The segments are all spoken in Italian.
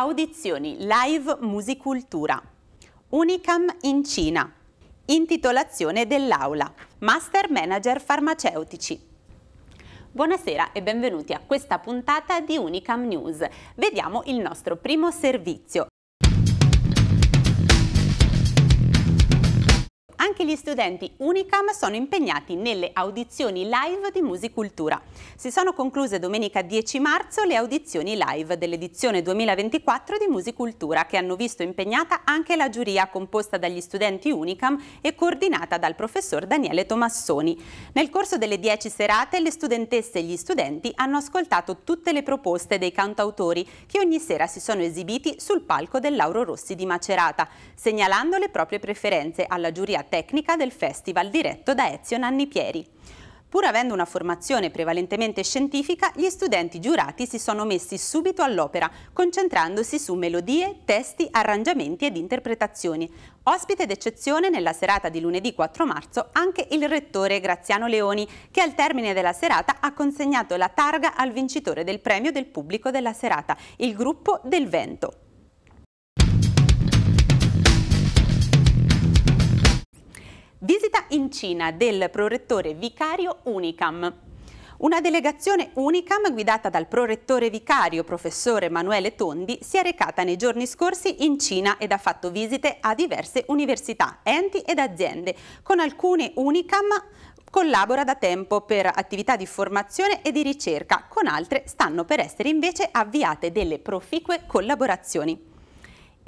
Audizioni Live Musicultura. Unicam in Cina. Intitolazione dell'aula. Master Manager Farmaceutici. Buonasera e benvenuti a questa puntata di Unicam News. Vediamo il nostro primo servizio. Anche gli studenti Unicam sono impegnati nelle audizioni live di Musicultura. Si sono concluse domenica 10 marzo le audizioni live dell'edizione 2024 di Musicultura che hanno visto impegnata anche la giuria composta dagli studenti Unicam e coordinata dal professor Daniele Tomassoni. Nel corso delle 10 serate le studentesse e gli studenti hanno ascoltato tutte le proposte dei cantautori che ogni sera si sono esibiti sul palco del Lauro Rossi di Macerata, segnalando le proprie preferenze alla giuria tecnica tecnica del festival diretto da Ezio Nanni Pieri. Pur avendo una formazione prevalentemente scientifica, gli studenti giurati si sono messi subito all'opera, concentrandosi su melodie, testi, arrangiamenti ed interpretazioni. Ospite d'eccezione nella serata di lunedì 4 marzo anche il rettore Graziano Leoni, che al termine della serata ha consegnato la targa al vincitore del premio del pubblico della serata, il gruppo Del Vento. Visita in Cina del prorettore vicario Unicam. Una delegazione Unicam guidata dal prorettore vicario professore Emanuele Tondi si è recata nei giorni scorsi in Cina ed ha fatto visite a diverse università, enti ed aziende. Con alcune Unicam collabora da tempo per attività di formazione e di ricerca, con altre stanno per essere invece avviate delle proficue collaborazioni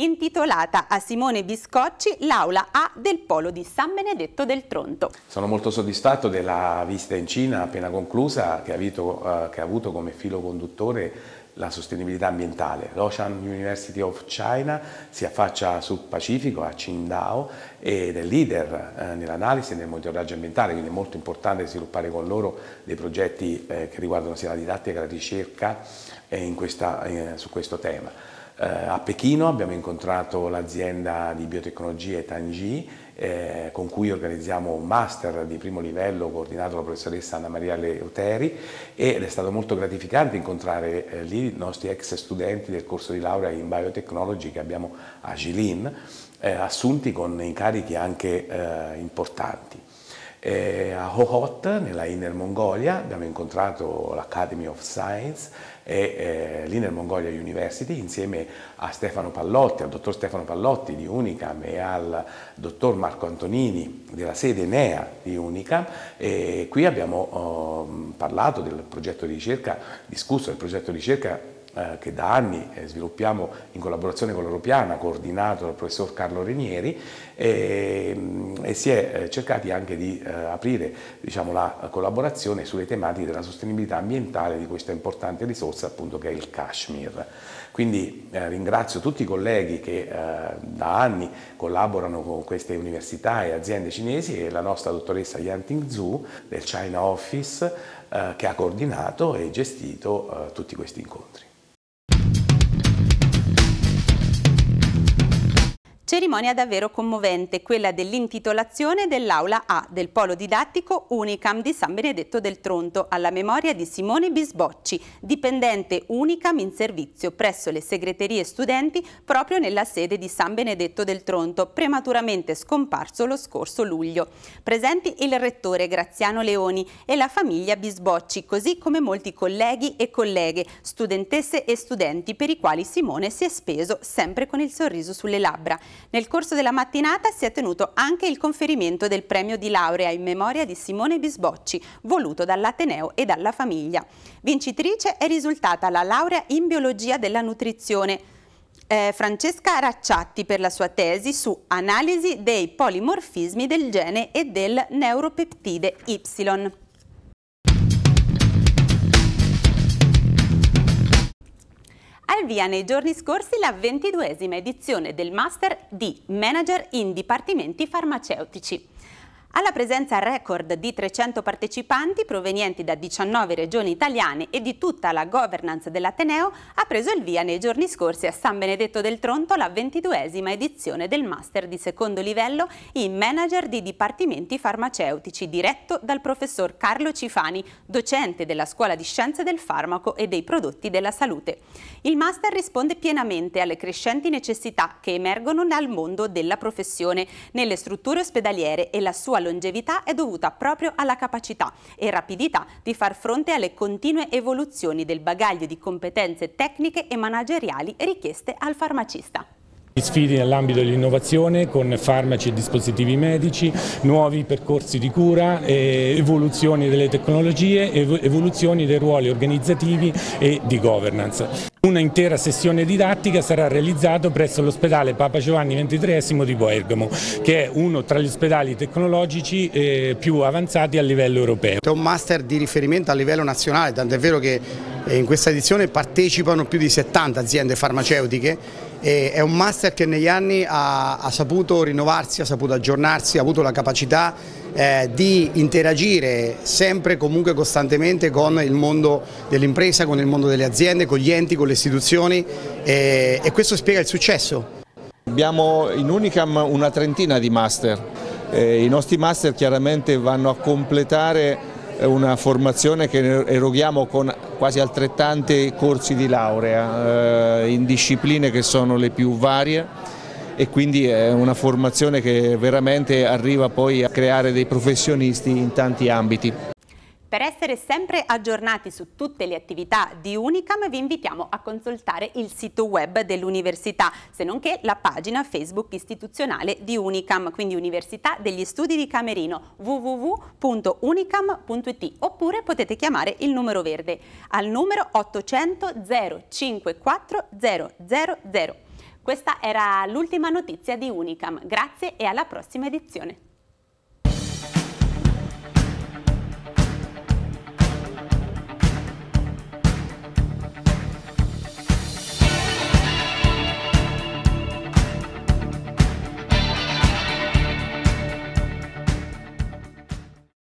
intitolata a Simone Biscocci l'aula A del Polo di San Benedetto del Tronto. Sono molto soddisfatto della visita in Cina appena conclusa che ha, avuto, eh, che ha avuto come filo conduttore la sostenibilità ambientale. L'Ocean University of China si affaccia sul Pacifico, a Qingdao, ed è leader eh, nell'analisi e nel monitoraggio ambientale, quindi è molto importante sviluppare con loro dei progetti eh, che riguardano sia la didattica che la ricerca eh, in questa, eh, su questo tema. Eh, a Pechino abbiamo incontrato l'azienda di biotecnologie Tangi eh, con cui organizziamo un master di primo livello coordinato dalla professoressa Anna Maria Leuteri ed è stato molto gratificante incontrare eh, lì i nostri ex studenti del corso di laurea in biotechnology che abbiamo a Gilin eh, assunti con incarichi anche eh, importanti. Eh, a Hohhot, nella Inner Mongolia, abbiamo incontrato l'Academy of Science e eh, l'Inner Mongolia University insieme a Stefano Pallotti, al dottor Stefano Pallotti di Unicam e al dottor Marco Antonini della sede NEA di Unicam e qui abbiamo oh, parlato del progetto di ricerca, discusso del progetto di ricerca eh, che da anni eh, sviluppiamo in collaborazione con l'Europiana, coordinato dal professor Carlo Renieri, e, mm, e si è eh, cercati anche di eh, aprire diciamo, la collaborazione sulle tematiche della sostenibilità ambientale di questa importante risorsa appunto, che è il Kashmir. Quindi eh, ringrazio tutti i colleghi che da anni collaborano con queste università e aziende cinesi e la nostra dottoressa Yanting Zhu del China Office eh, che ha coordinato e gestito eh, tutti questi incontri. Cerimonia davvero commovente, quella dell'intitolazione dell'Aula A del polo didattico Unicam di San Benedetto del Tronto alla memoria di Simone Bisbocci, dipendente Unicam in servizio presso le segreterie studenti proprio nella sede di San Benedetto del Tronto, prematuramente scomparso lo scorso luglio. Presenti il rettore Graziano Leoni e la famiglia Bisbocci, così come molti colleghi e colleghe, studentesse e studenti per i quali Simone si è speso sempre con il sorriso sulle labbra. Nel corso della mattinata si è tenuto anche il conferimento del premio di laurea in memoria di Simone Bisbocci, voluto dall'Ateneo e dalla famiglia. Vincitrice è risultata la laurea in biologia della nutrizione, eh, Francesca Racciatti per la sua tesi su analisi dei polimorfismi del gene e del neuropeptide Y. Al via nei giorni scorsi la ventiduesima edizione del Master di Manager in Dipartimenti Farmaceutici. Alla presenza record di 300 partecipanti provenienti da 19 regioni italiane e di tutta la governance dell'Ateneo ha preso il via nei giorni scorsi a San Benedetto del Tronto la 22esima edizione del Master di secondo livello in Manager di Dipartimenti Farmaceutici diretto dal professor Carlo Cifani, docente della Scuola di Scienze del Farmaco e dei Prodotti della Salute. Il Master risponde pienamente alle crescenti necessità che emergono nel mondo della professione, nelle strutture ospedaliere e la sua longevità è dovuta proprio alla capacità e rapidità di far fronte alle continue evoluzioni del bagaglio di competenze tecniche e manageriali richieste al farmacista sfidi nell'ambito dell'innovazione con farmaci e dispositivi medici, nuovi percorsi di cura, eh, evoluzioni delle tecnologie, evoluzioni dei ruoli organizzativi e di governance. Una intera sessione didattica sarà realizzata presso l'ospedale Papa Giovanni XXIII di Bergamo, che è uno tra gli ospedali tecnologici eh, più avanzati a livello europeo. È un master di riferimento a livello nazionale, tant'è vero che eh, in questa edizione partecipano più di 70 aziende farmaceutiche e è un master che negli anni ha, ha, saputo rinnovarsi, ha saputo aggiornarsi, ha avuto la capacità eh, di interagire sempre comunque costantemente con il mondo dell'impresa, con il mondo delle aziende, con gli enti, con le istituzioni eh, e questo spiega il successo. Abbiamo in Unicam una trentina di master, eh, i nostri master chiaramente vanno a completare una formazione che eroghiamo con quasi altrettanti corsi di laurea eh, in discipline che sono le più varie e quindi è una formazione che veramente arriva poi a creare dei professionisti in tanti ambiti. Per essere sempre aggiornati su tutte le attività di Unicam vi invitiamo a consultare il sito web dell'università, se nonché la pagina Facebook istituzionale di Unicam, quindi Università degli Studi di Camerino, www.unicam.it, oppure potete chiamare il numero verde al numero 800 054 000. Questa era l'ultima notizia di Unicam, grazie e alla prossima edizione.